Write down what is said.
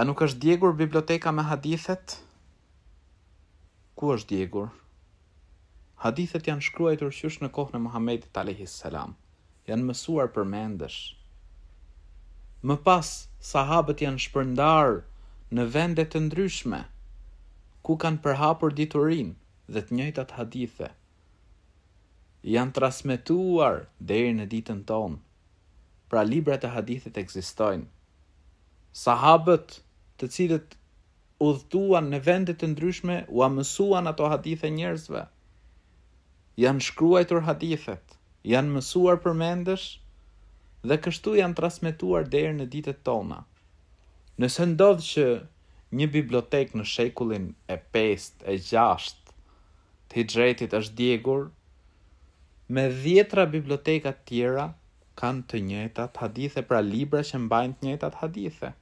A nuk është djegur biblioteka me hadithet? Ku është djegur? Hadithet janë shkruajtë qysh në kohën e Muhammedit a.s. Janë mësuar për mendësh. Më pas, sahabët janë shpërndarë në vendet të ndryshme, ku kanë përhapur diturin dhe të njëjtat hadithet. Janë trasmetuar deri në ditën tonë. Pra, libra të hadithet eksistojnë. Sahabët, të cilët udhëtuan në vendet të ndryshme, u amësuan ato hadithe njerëzve. Janë shkruajtur hadithet, janë mësuar për mendesh, dhe kështu janë transmituar derë në ditet tona. Nëse ndodhë që një bibliotek në shekullin e 5, e 6, të i drejtit është djegur, me dhjetra bibliotekat tjera kanë të njëtat hadithe, pra libra që mbajnë të njëtat hadithe.